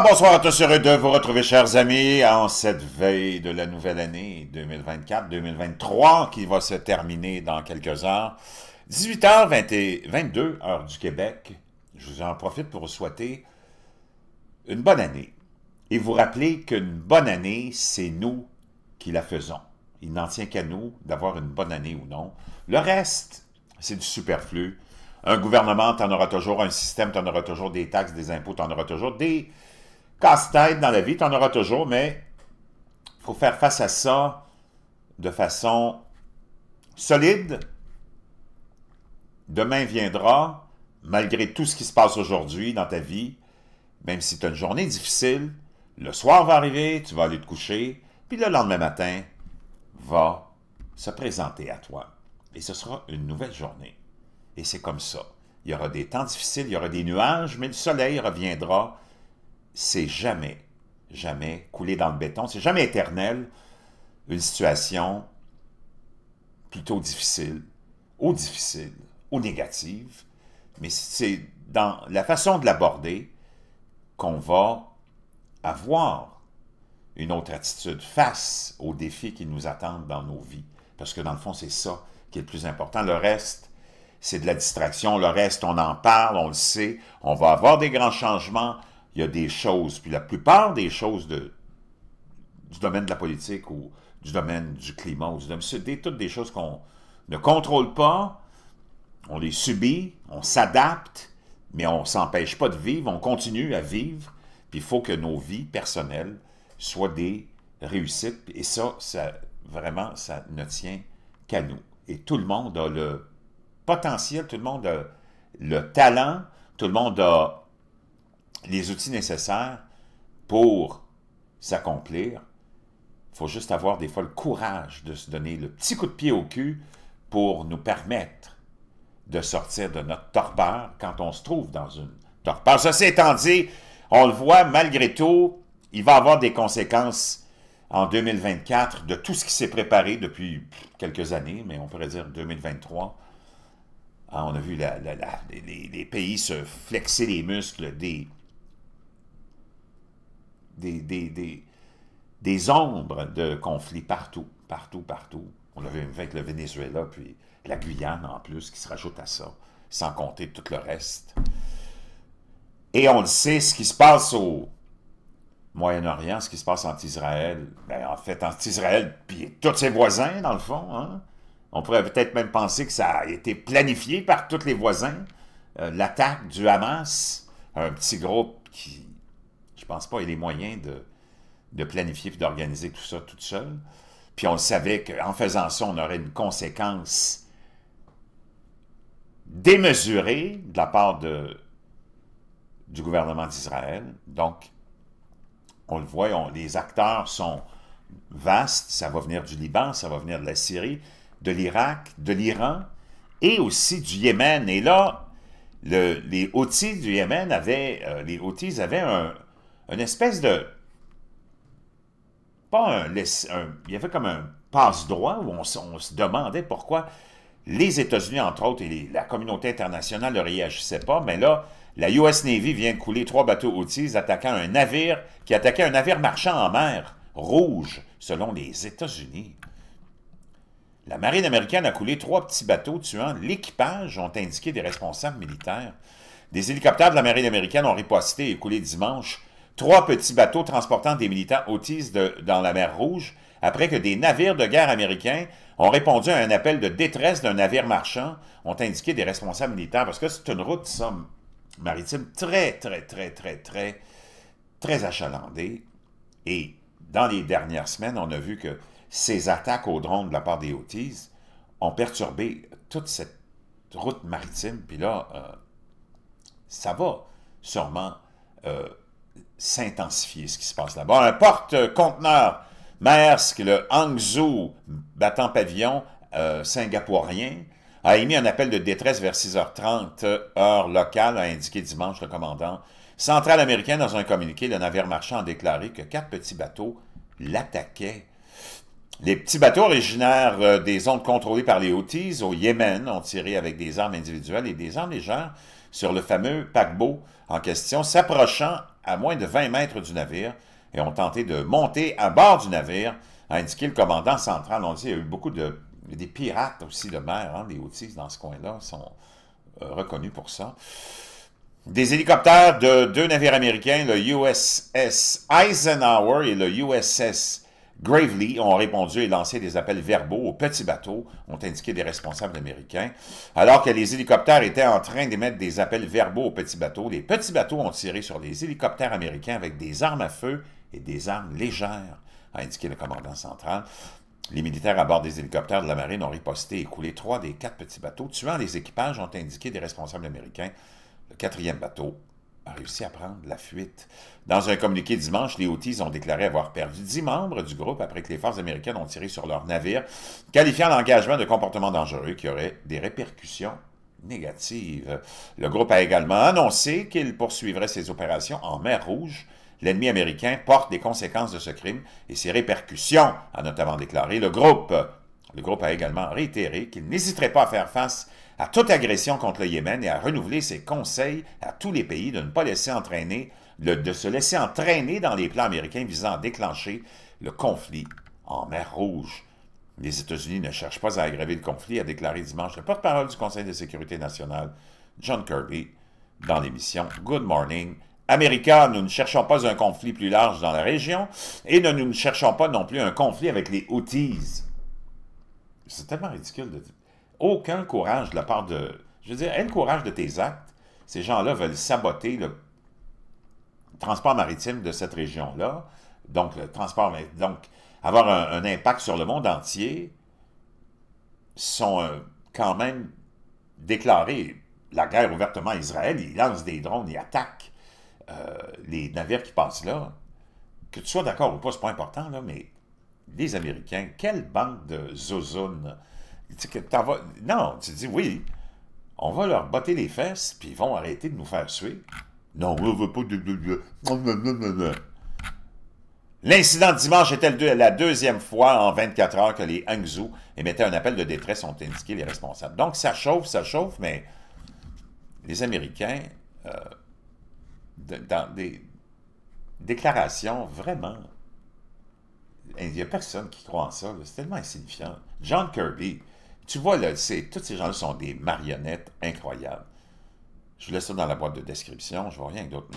bonsoir à tous, heureux de vous retrouver, chers amis, en cette veille de la nouvelle année 2024-2023 qui va se terminer dans quelques heures. 18h, 22 heure du Québec. Je vous en profite pour vous souhaiter une bonne année et vous rappeler qu'une bonne année, c'est nous qui la faisons. Il n'en tient qu'à nous d'avoir une bonne année ou non. Le reste, c'est du superflu. Un gouvernement, t'en auras toujours. Un système, t'en auras toujours. Des taxes, des impôts, t'en auras toujours. Des, casse-tête dans la vie, tu en auras toujours, mais il faut faire face à ça de façon solide. Demain viendra, malgré tout ce qui se passe aujourd'hui dans ta vie, même si tu as une journée difficile, le soir va arriver, tu vas aller te coucher, puis le lendemain matin va se présenter à toi. Et ce sera une nouvelle journée. Et c'est comme ça. Il y aura des temps difficiles, il y aura des nuages, mais le soleil reviendra c'est jamais, jamais coulé dans le béton, c'est jamais éternel une situation plutôt difficile, ou difficile, ou négative, mais c'est dans la façon de l'aborder qu'on va avoir une autre attitude face aux défis qui nous attendent dans nos vies. Parce que dans le fond, c'est ça qui est le plus important. Le reste, c'est de la distraction. Le reste, on en parle, on le sait. On va avoir des grands changements il y a des choses, puis la plupart des choses de, du domaine de la politique ou du domaine du climat, ou du domaine, c'est toutes des choses qu'on ne contrôle pas, on les subit, on s'adapte, mais on ne s'empêche pas de vivre, on continue à vivre, puis il faut que nos vies personnelles soient des réussites, et ça, ça vraiment, ça ne tient qu'à nous. Et tout le monde a le potentiel, tout le monde a le talent, tout le monde a les outils nécessaires pour s'accomplir. Il faut juste avoir des fois le courage de se donner le petit coup de pied au cul pour nous permettre de sortir de notre torpeur quand on se trouve dans une torpeur. Ceci étant dit, on le voit malgré tout, il va avoir des conséquences en 2024 de tout ce qui s'est préparé depuis quelques années, mais on pourrait dire 2023. Ah, on a vu les, les, pays se flexer les muscles des, des, des, ombres de conflits partout, partout, partout. On avait vu avec le Venezuela, puis la Guyane en plus, qui se rajoute à ça, sans compter tout le reste. Et on le sait, ce qui se passe au Moyen-Orient, ce qui se passe en Israël, ben, en fait, en Israël, puis tous ses voisins, dans le fond, hein. on pourrait peut-être même penser que ça a été planifié par tous les voisins, euh, l'attaque du Hamas, un petit groupe qui je pense pas, et les moyens de, de planifier et d'organiser tout ça toute seule. Puis on savait qu'en faisant ça, on aurait une conséquence démesurée de la part de, du gouvernement d'Israël. Donc, on le voit, les acteurs sont vastes. Ça va venir du Liban, ça va venir de la Syrie, de l'Irak, de l'Iran et aussi du Yémen. Et là, les Houthis du Yémen avaient, euh, les Houthis avaient un, une espèce de... Pas un, Il y avait comme un passe-droit où on, se demandait pourquoi les États-Unis, entre autres, et la communauté internationale ne réagissaient pas, mais là, la US Navy vient couler trois bateaux outils attaquant un navire qui attaquait un navire marchand en mer, rouge, selon les États-Unis. La marine américaine a coulé trois petits bateaux tuant l'équipage, ont indiqué des responsables militaires. Des hélicoptères de la marine américaine ont riposté et coulé dimanche Trois petits bateaux transportant des militants autistes dans la mer Rouge après que des navires de guerre américains ont répondu à un appel de détresse d'un navire marchand, ont indiqué des responsables militaires, parce que c'est une route, maritime, très, très, très, très, très, très achalandée. Et dans les dernières semaines, on a vu que ces attaques aux drones de la part des autistes ont perturbé toute cette route maritime. Puis là, euh, ça va sûrement... Euh, s'intensifier ce qui se passe là-bas. Un porte-conteneur Maersk, le Hangzhou battant pavillon euh, singapourien, a émis un appel de détresse vers 6h30 heure locale, a indiqué dimanche le commandant. Central américain, dans un communiqué, le navire marchand a déclaré que quatre petits bateaux l'attaquaient. Les petits bateaux originaires euh, des zones contrôlées par les Houthis au Yémen ont tiré avec des armes individuelles et des armes légères sur le fameux paquebot en question, s'approchant à moins de 20 mètres du navire et ont tenté de monter à bord du navire, a indiqué le commandant central. On dit qu'il y a eu beaucoup de des pirates aussi de mer, hein, les outils dans ce coin-là sont euh, reconnus pour ça. Des hélicoptères de deux navires américains, le USS Eisenhower et le USS Gravely ont répondu et lancé des appels verbaux aux petits bateaux, ont indiqué des responsables américains. Alors que les hélicoptères étaient en train d'émettre des appels verbaux aux petits bateaux, les petits bateaux ont tiré sur les hélicoptères américains avec des armes à feu et des armes légères, a indiqué le commandant central. Les militaires à bord des hélicoptères de la marine ont riposté et coulé trois des quatre petits bateaux, tuant les équipages, ont indiqué des responsables américains. Le quatrième bateau a réussi à prendre la fuite. Dans un communiqué dimanche, les Houthis ont déclaré avoir perdu dix membres du groupe après que les forces américaines ont tiré sur leur navire, qualifiant l'engagement de comportement dangereux qui aurait des répercussions négatives. Le groupe a également annoncé qu'il poursuivrait ses opérations en mer Rouge. L'ennemi américain porte des conséquences de ce crime et ses répercussions, a notamment déclaré le groupe. Le groupe a également réitéré qu'il n'hésiterait pas à faire face à toute agression contre le Yémen et à renouveler ses conseils à tous les pays de ne pas laisser entraîner, de se laisser entraîner dans les plans américains visant à déclencher le conflit en mer Rouge. Les États-Unis ne cherchent pas à aggraver le conflit, a déclaré dimanche le porte-parole du Conseil de sécurité nationale, John Kirby, dans l'émission Good Morning America. Nous ne cherchons pas un conflit plus large dans la région et nous ne cherchons pas non plus un conflit avec les Houthis. C'est tellement ridicule de dire aucun courage de la part de... Je veux dire, aie le courage de tes actes. Ces gens-là veulent saboter le transport maritime de cette région-là. Donc, le transport... Donc, avoir un, impact sur le monde entier sont euh, quand même déclarés la guerre ouvertement à Israël. Ils lancent des drones, ils attaquent euh, les navires qui passent là. Que tu sois d'accord ou pas, c'est pas important, mais les Américains, quelle bande de zozounes non, tu dis oui, on va leur botter les fesses, puis ils vont arrêter de nous faire suer. Non, on veut pas de... L'incident de dimanche était la deuxième fois en 24 heures que les Hangzhou émettaient un appel de détresse, ont indiqué les responsables. Donc, ça chauffe, ça chauffe, mais les Américains, euh, dans des déclarations vraiment il n'y a personne qui croit en ça. C'est tellement insignifiant. John Kirby, tu vois, là, tous ces gens sont des marionnettes incroyables. Je vous laisse ça dans la boîte de description. Je vois rien d'autre.